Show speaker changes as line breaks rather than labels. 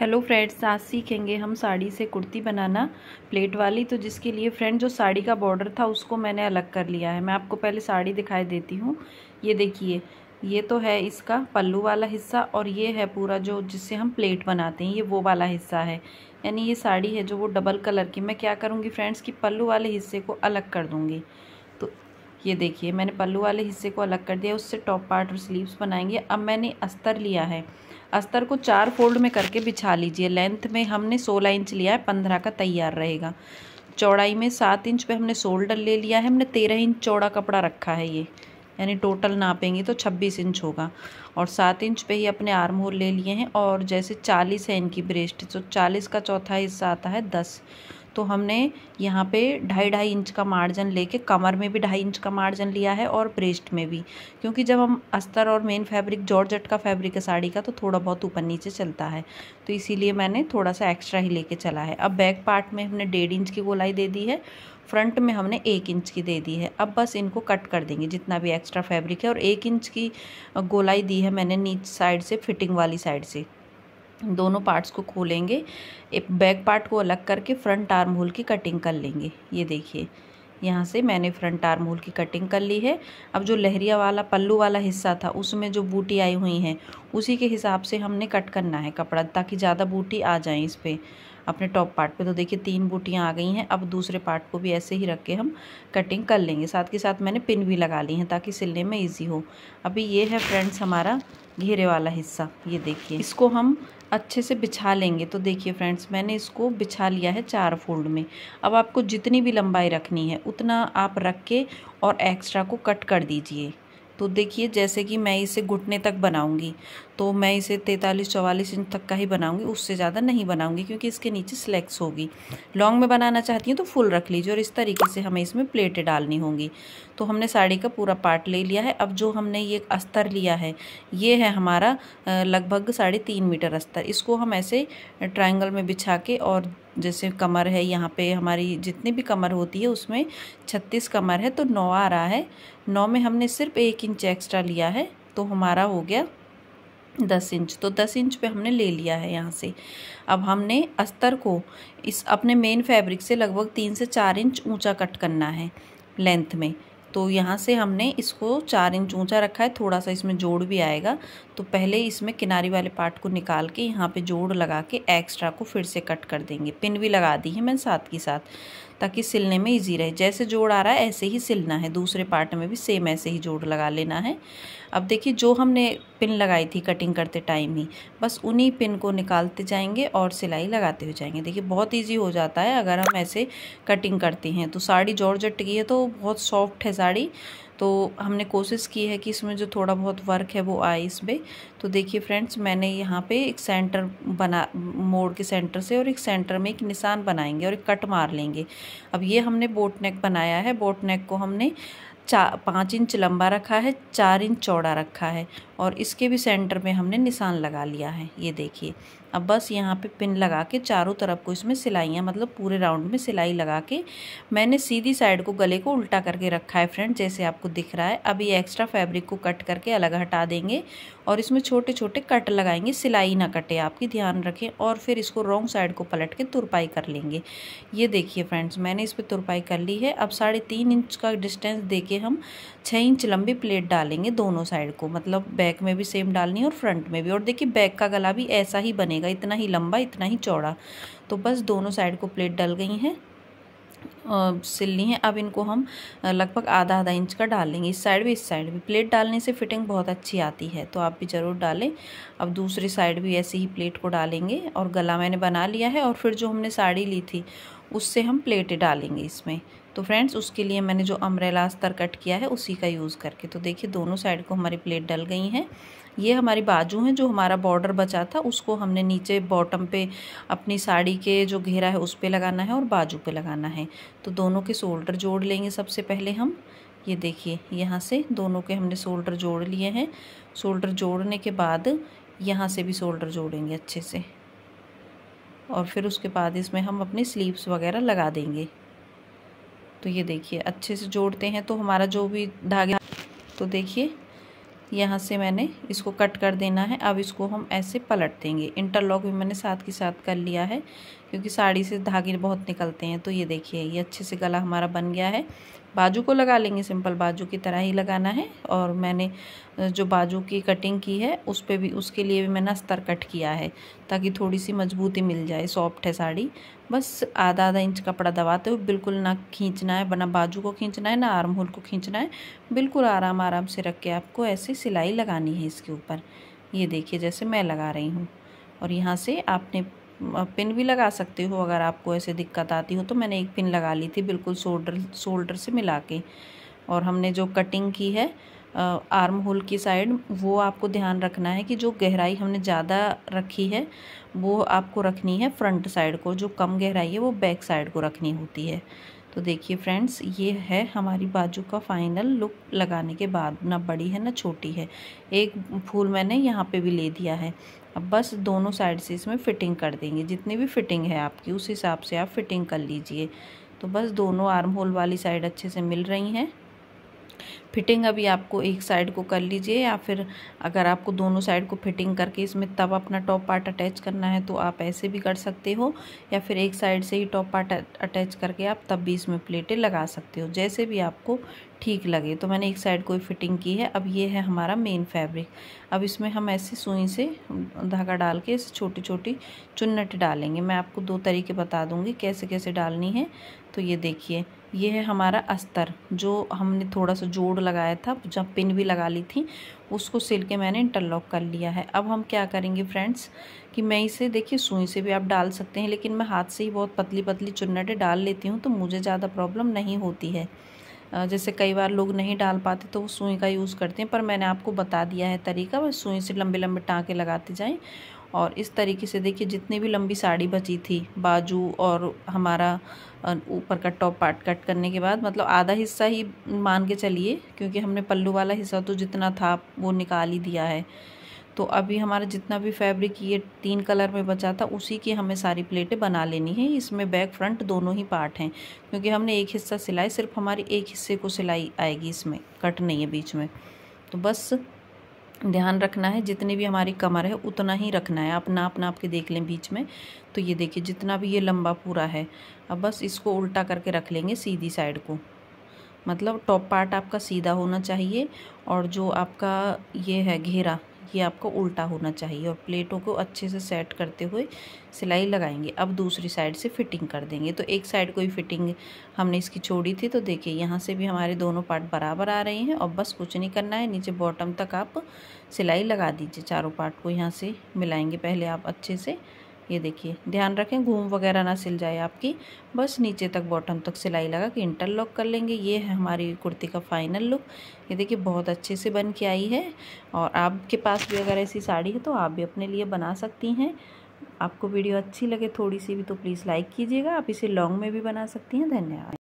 hello friends आज सीखेंगे हम साड़ी से कुर्ती बनाना प्लेट वाली तो जिसके लिए फ्रेंड जो साड़ी का बॉर्डर था उसको मैंने अलग कर लिया है मैं आपको पहले साड़ी दिखाई देती हूँ ये देखिए ये तो है इसका पल्लू वाला हिस्सा और ये है पूरा जो जिससे हम प्लेट बनाते हैं ये वो वाला हिस्सा है यानी ये साड़ी है जो वो डबल कलर की मैं क्या करूँगी फ्रेंड्स कि पल्लू वाले हिस्से को अलग कर दूँगी तो ये देखिए मैंने पल्लू वाले हिस्से को अलग कर दिया उससे टॉप पार्ट और स्लीव्स बनाएंगे अब मैंने अस्तर लिया है अस्तर को चार फोल्ड में करके बिछा लीजिए लेंथ में हमने सोलह इंच लिया है पंद्रह का तैयार रहेगा चौड़ाई में सात इंच पे हमने शोल्डर ले लिया है हमने तेरह इंच चौड़ा कपड़ा रखा है ये यानी टोटल नापेंगे तो छब्बीस इंच होगा और सात इंच पे ही अपने आर्म होल ले लिए हैं और जैसे चालीस है इनकी ब्रेस्ट तो चालीस का चौथा हिस्सा आता है दस तो हमने यहाँ पे ढाई ढाई इंच का मार्जिन लेके कमर में भी ढाई इंच का मार्जिन लिया है और ब्रेस्ट में भी क्योंकि जब हम अस्तर और मेन फैब्रिक जॉर्जट का फैब्रिक है साड़ी का तो थोड़ा बहुत ऊपर नीचे चलता है तो इसीलिए मैंने थोड़ा सा एक्स्ट्रा ही लेके चला है अब बैक पार्ट में हमने डेढ़ इंच की गोलाई दे दी है फ्रंट में हमने एक इंच की दे दी है अब बस इनको कट कर देंगे जितना भी एक्स्ट्रा फैब्रिक है और एक इंच की गोलाई दी है मैंने नीच साइड से फिटिंग वाली साइड से दोनों पार्ट्स को खोलेंगे एक बैक पार्ट को अलग करके फ्रंट आर्म होल की कटिंग कर लेंगे ये देखिए यहाँ से मैंने फ्रंट आर्म होल की कटिंग कर ली है अब जो लहरिया वाला पल्लू वाला हिस्सा था उसमें जो बूटी आई हुई हैं उसी के हिसाब से हमने कट करना है कपड़ा ताकि ज़्यादा बूटी आ जाए इस पर अपने टॉप पार्ट पे तो देखिए तीन बूटियाँ आ गई हैं अब दूसरे पार्ट को भी ऐसे ही रख के हम कटिंग कर लेंगे साथ के साथ मैंने पिन भी लगा ली हैं ताकि सिलने में ईजी हो अभी ये है फ्रेंड्स हमारा घेरे वाला हिस्सा ये देखिए इसको हम अच्छे से बिछा लेंगे तो देखिए फ्रेंड्स मैंने इसको बिछा लिया है चार फोल्ड में अब आपको जितनी भी लंबाई रखनी है उतना आप रख के और एक्स्ट्रा को कट कर दीजिए तो देखिए जैसे कि मैं इसे घुटने तक बनाऊंगी तो मैं इसे तैंतालीस चौवालीस इंच तक का ही बनाऊंगी उससे ज़्यादा नहीं बनाऊंगी क्योंकि इसके नीचे स्लैक्स होगी लॉन्ग में बनाना चाहती हूँ तो फुल रख लीजिए और इस तरीके से हमें इसमें प्लेटें डालनी होंगी तो हमने साड़ी का पूरा पार्ट ले लिया है अब जो हमने ये अस्तर लिया है ये है हमारा लगभग साढ़े तीन मीटर अस्तर इसको हम ऐसे ट्राइंगल में बिछा के और जैसे कमर है यहाँ पे हमारी जितनी भी कमर होती है उसमें छत्तीस कमर है तो नौ आ रहा है नौ में हमने सिर्फ एक इंच एक्स्ट्रा लिया है तो हमारा हो गया दस इंच तो दस इंच पे हमने ले लिया है यहाँ से अब हमने अस्तर को इस अपने मेन फैब्रिक से लगभग तीन से चार इंच ऊंचा कट करना है लेंथ में तो यहाँ से हमने इसको चार इंच ऊंचा रखा है थोड़ा सा इसमें जोड़ भी आएगा तो पहले इसमें किनारी वाले पार्ट को निकाल के यहाँ पे जोड़ लगा के एक्स्ट्रा को फिर से कट कर देंगे पिन भी लगा दी है मैंने साथ के साथ ताकि सिलने में ईजी रहे जैसे जोड़ आ रहा है ऐसे ही सिलना है दूसरे पार्ट में भी सेम ऐसे ही जोड़ लगा लेना है अब देखिए जो हमने पिन लगाई थी कटिंग करते टाइम ही बस उन्हीं पिन को निकालते जाएंगे और सिलाई लगाते हुए जाएंगे देखिए बहुत ईजी हो जाता है अगर हम ऐसे कटिंग करते हैं तो साड़ी जट की है तो बहुत सॉफ्ट है साड़ी तो हमने कोशिश की है कि इसमें जो थोड़ा बहुत वर्क है वो आए इस पर तो देखिए फ्रेंड्स मैंने यहाँ पे एक सेंटर बना मोड़ के सेंटर से और एक सेंटर में एक निशान बनाएंगे और एक कट मार लेंगे अब ये हमने बोट नेक बनाया है बोट नेक को हमने चा पाँच इंच लंबा रखा है चार इंच चौड़ा रखा है और इसके भी सेंटर में हमने निशान लगा लिया है ये देखिए अब बस यहाँ पे पिन लगा के चारों तरफ को इसमें सिलाइयाँ मतलब पूरे राउंड में सिलाई लगा के मैंने सीधी साइड को गले को उल्टा करके रखा है फ्रेंड जैसे आपको दिख रहा है अब ये एक्स्ट्रा फैब्रिक को कट करके अलग हटा देंगे और इसमें छोटे छोटे कट लगाएंगे सिलाई ना कटे आपकी ध्यान रखें और फिर इसको रॉन्ग साइड को पलट के तुरपाई कर लेंगे ये देखिए फ्रेंड्स मैंने इस पर तुरपाई कर ली है अब साढ़े तीन इंच का डिस्टेंस दे के हम छः इंच लंबी प्लेट डालेंगे दोनों साइड को मतलब बैक में भी सेम डालनी है और फ्रंट में भी और देखिए बैक का गला भी ऐसा ही बने बनेगा इतना ही लंबा इतना ही चौड़ा तो बस दोनों साइड को प्लेट डल गई हैं सिलनी है अब इनको हम लगभग आधा आधा इंच का डाल लेंगे इस साइड भी इस साइड भी प्लेट डालने से फिटिंग बहुत अच्छी आती है तो आप भी ज़रूर डालें अब दूसरी साइड भी ऐसे ही प्लेट को डालेंगे और गला मैंने बना लिया है और फिर जो हमने साड़ी ली थी उससे हम प्लेटें डालेंगे इसमें तो फ्रेंड्स उसके लिए मैंने जो अम्ब्रेला अस्तर कट किया है उसी का यूज़ करके तो देखिए दोनों साइड को हमारी प्लेट डल गई हैं ये हमारी बाजू हैं जो हमारा बॉर्डर बचा था उसको हमने नीचे बॉटम पे अपनी साड़ी के जो घेरा है उस पर लगाना है और बाजू पे लगाना है तो दोनों के शोल्डर जोड़ लेंगे सबसे पहले हम ये देखिए यहाँ से दोनों के हमने शोल्डर जोड़ लिए हैं शोल्डर जोड़ने के बाद यहाँ से भी शोल्डर जोड़ेंगे अच्छे से और फिर उसके बाद इसमें हम अपने स्लीव्स वगैरह लगा देंगे तो ये देखिए अच्छे से जोड़ते हैं तो हमारा जो भी धागे तो देखिए यहाँ से मैंने इसको कट कर देना है अब इसको हम ऐसे पलट देंगे इंटरलॉक भी मैंने साथ के साथ कर लिया है क्योंकि साड़ी से धागे बहुत निकलते हैं तो ये देखिए ये अच्छे से गला हमारा बन गया है बाजू को लगा लेंगे सिंपल बाजू की तरह ही लगाना है और मैंने जो बाजू की कटिंग की है उस पर भी उसके लिए भी मैंने अस्तर कट किया है ताकि थोड़ी सी मजबूती मिल जाए सॉफ्ट है साड़ी बस आधा आधा इंच कपड़ा दबाते हुए बिल्कुल ना खींचना है बना बाजू को खींचना है ना आर्म होल को खींचना है बिल्कुल आराम आराम से रख के आपको ऐसे सिलाई लगानी है इसके ऊपर ये देखिए जैसे मैं लगा रही हूँ और यहाँ से आपने पिन भी लगा सकते हो अगर आपको ऐसे दिक्कत आती हो तो मैंने एक पिन लगा ली थी बिल्कुल शोल्डर शोल्डर से मिला के और हमने जो कटिंग की है आर्म होल की साइड वो आपको ध्यान रखना है कि जो गहराई हमने ज़्यादा रखी है वो आपको रखनी है फ्रंट साइड को जो कम गहराई है वो बैक साइड को रखनी होती है तो देखिए फ्रेंड्स ये है हमारी बाजू का फाइनल लुक लगाने के बाद ना बड़ी है ना छोटी है एक फूल मैंने यहाँ पे भी ले दिया है अब बस दोनों साइड से इसमें फ़िटिंग कर देंगे जितनी भी फ़िटिंग है आपकी उस हिसाब से आप फिटिंग कर लीजिए तो बस दोनों आर्म होल वाली साइड अच्छे से मिल रही हैं फिटिंग अभी आपको एक साइड को कर लीजिए या फिर अगर आपको दोनों साइड को फिटिंग करके इसमें तब अपना टॉप पार्ट अटैच करना है तो आप ऐसे भी कर सकते हो या फिर एक साइड से ही टॉप पार्ट अटैच करके आप तब भी इसमें प्लेटें लगा सकते हो जैसे भी आपको ठीक लगे तो मैंने एक साइड कोई फिटिंग की है अब ये है हमारा मेन फैब्रिक अब इसमें हम ऐसे सुई से धागा डाल के इस छोटी छोटी चुन्नट डालेंगे मैं आपको दो तरीके बता दूंगी कैसे कैसे डालनी है तो ये देखिए ये है हमारा अस्तर जो हमने थोड़ा सा जोड़ लगाया था जहाँ पिन भी लगा ली थी उसको सिल के मैंने इंटरलॉक कर लिया है अब हम क्या करेंगे फ्रेंड्स कि मैं इसे देखिए सुई से भी आप डाल सकते हैं लेकिन मैं हाथ से ही बहुत पतली पतली चुन्नटें डाल लेती हूँ तो मुझे ज़्यादा प्रॉब्लम नहीं होती है जैसे कई बार लोग नहीं डाल पाते तो वो सुई का यूज़ करते हैं पर मैंने आपको बता दिया है तरीका वह सुई से लंबे लंबे टाँके लगाते जाएँ और इस तरीके से देखिए जितनी भी लंबी साड़ी बची थी बाजू और हमारा ऊपर का टॉप पार्ट कट करने के बाद मतलब आधा हिस्सा ही मान के चलिए क्योंकि हमने पल्लू वाला हिस्सा तो जितना था वो निकाल ही दिया है तो अभी हमारा जितना भी फैब्रिक ये तीन कलर में बचा था उसी की हमें सारी प्लेटें बना लेनी है इसमें बैक फ्रंट दोनों ही पार्ट हैं क्योंकि हमने एक हिस्सा सिलाई सिर्फ हमारी एक हिस्से को सिलाई आएगी इसमें कट नहीं है बीच में तो बस ध्यान रखना है जितनी भी हमारी कमर है उतना ही रखना है आप नाप नाप के देख लें बीच में तो ये देखिए जितना भी ये लंबा पूरा है अब बस इसको उल्टा करके रख लेंगे सीधी साइड को मतलब टॉप पार्ट आपका सीधा होना चाहिए और जो आपका ये है घेरा ये आपका उल्टा होना चाहिए और प्लेटों को अच्छे से सेट करते हुए सिलाई लगाएंगे अब दूसरी साइड से फिटिंग कर देंगे तो एक साइड कोई फिटिंग हमने इसकी छोड़ी थी तो देखिए यहाँ से भी हमारे दोनों पार्ट बराबर आ रहे हैं और बस कुछ नहीं करना है नीचे बॉटम तक आप सिलाई लगा दीजिए चारों पार्ट को यहाँ से मिलाएंगे पहले आप अच्छे से ये देखिए ध्यान रखें घूम वगैरह ना सिल जाए आपकी बस नीचे तक बॉटम तक सिलाई लगा के इंटरलॉक कर लेंगे ये है हमारी कुर्ती का फाइनल लुक ये देखिए बहुत अच्छे से बन के आई है और आपके पास भी अगर ऐसी साड़ी है तो आप भी अपने लिए बना सकती हैं आपको वीडियो अच्छी लगे थोड़ी सी भी तो प्लीज़ लाइक कीजिएगा आप इसे लॉन्ग में भी बना सकती हैं धन्यवाद